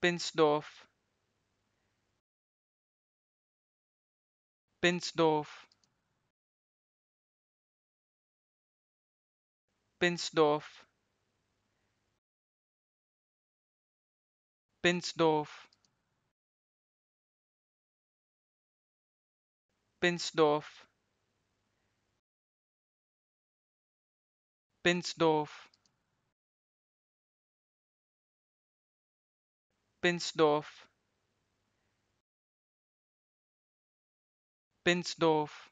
Pinsdorf Pinsdorf Pinsdorf Pinsdorf Pinsdorf Pinsdorf Pinsdorf Pinsdorf